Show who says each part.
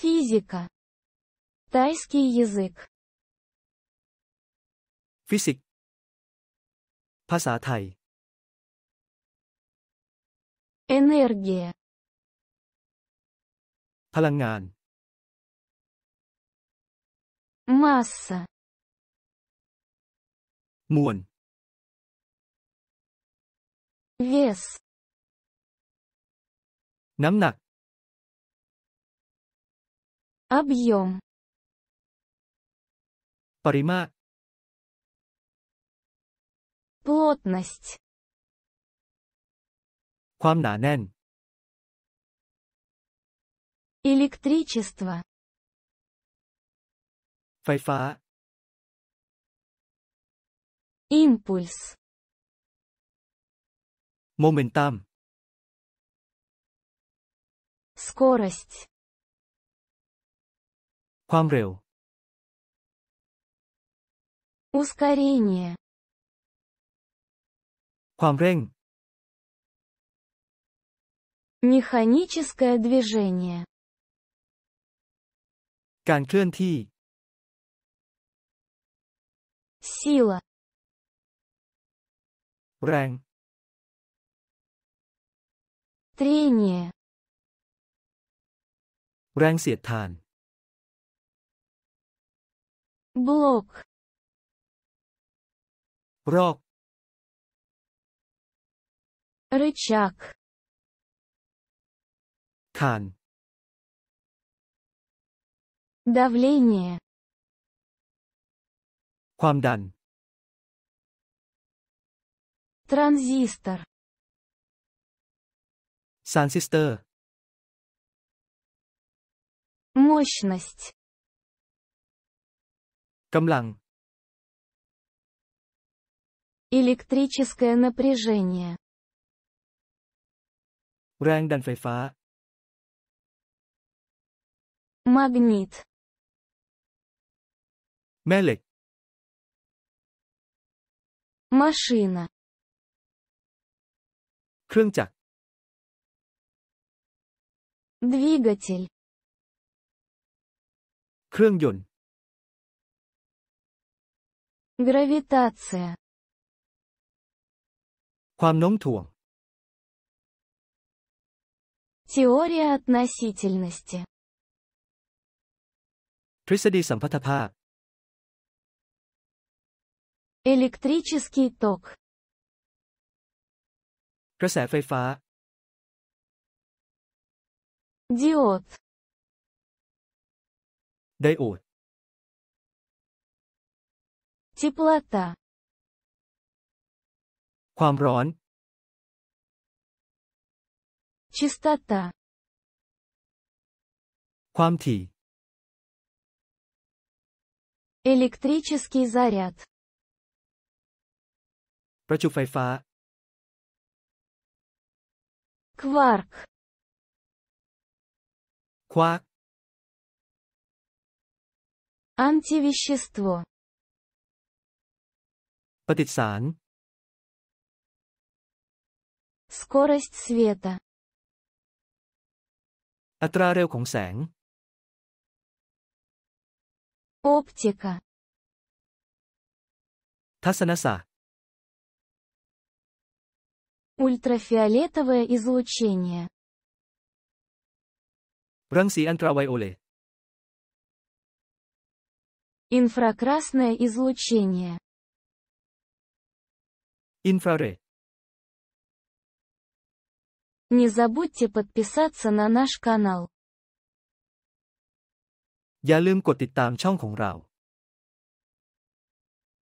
Speaker 1: Физика. Тайский язык. Физик. Паса тай. Энергия. Паланган. Масса. м у ว н Вес. Намнак. Объем. Парима. Плотность. Квамнанен. Электричество. Файфа. Импульс. Моментам. Скорость. ความเร็ว ускорение ความเร่ง механическое движение การเคลื่อนที่ сила แรง трение แรงเสียดทาน блок рог рычаг кан давление ความดัน транзистор сансистер, мощность กำลัง электрическое напряжение แรงดันไฟฟ้า магнит แม่เหล็ก машина เครื่องจักร двигатель เครื่องยนต์ гравитация, Гравитация. ความโน้มถ่วง Теория относительности. трисади ทฤษฎีสัมพัทธภาพ Электрический ток. กระแสไฟฟ้า Диод. ไดโอด Теплота. ความร้อน Чистота. ความถี่ Электрический заряд. ประจุไฟฟ้า Кварк. Квак. Антивещество. ปฏิสาร скорость света อัตราเร็วของแสง оптика ทัศนศาสตร์ ультрафиолетовое излучение รังสีอันตราไวโอเลต инфракрасное излучение Инфраред. Не забудьте подписаться на наш канал. อย่าลืมกดติดตามช่องของเรา